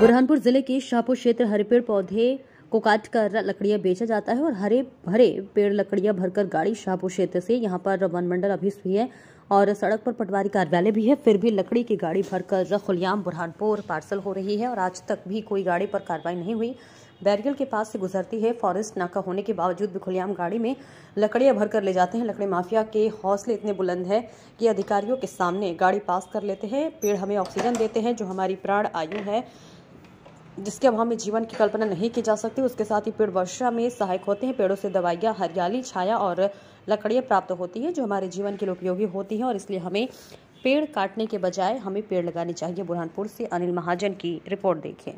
बुरहानपुर जिले के शाहपुर क्षेत्र हरे पेड़ पौधे को काट कर लकड़ियाँ बेचा जाता है और हरे भरे पेड़ लकड़ियाँ भरकर गाड़ी शाहपुर क्षेत्र से यहाँ पर वन मंडल अफिस भी है और सड़क पर पटवारी कार्यालय भी है फिर भी लकड़ी की गाड़ी भरकर खुलियाम बुरहानपुर पार्सल हो रही है और आज तक भी कोई गाड़ी पर कार्रवाई नहीं हुई बैरियल के पास से गुजरती है फॉरेस्ट नाका होने के बावजूद भी खुलियाम गाड़ी में लकड़ियाँ भरकर ले जाते हैं लकड़ी माफिया के हौसले इतने बुलंद है कि अधिकारियों के सामने गाड़ी पास कर लेते हैं पेड़ हमें ऑक्सीजन देते हैं जो हमारी प्राण आयु है जिसके अभाव में जीवन की कल्पना नहीं की जा सकती उसके साथ ही पेड़ वर्षा में सहायक होते हैं पेड़ों से दवाइयाँ हरियाली छाया और लकड़ियाँ प्राप्त होती हैं जो हमारे जीवन के लिए उपयोगी होती हैं और इसलिए हमें पेड़ काटने के बजाय हमें पेड़ लगाने चाहिए बुरहानपुर से अनिल महाजन की रिपोर्ट देखें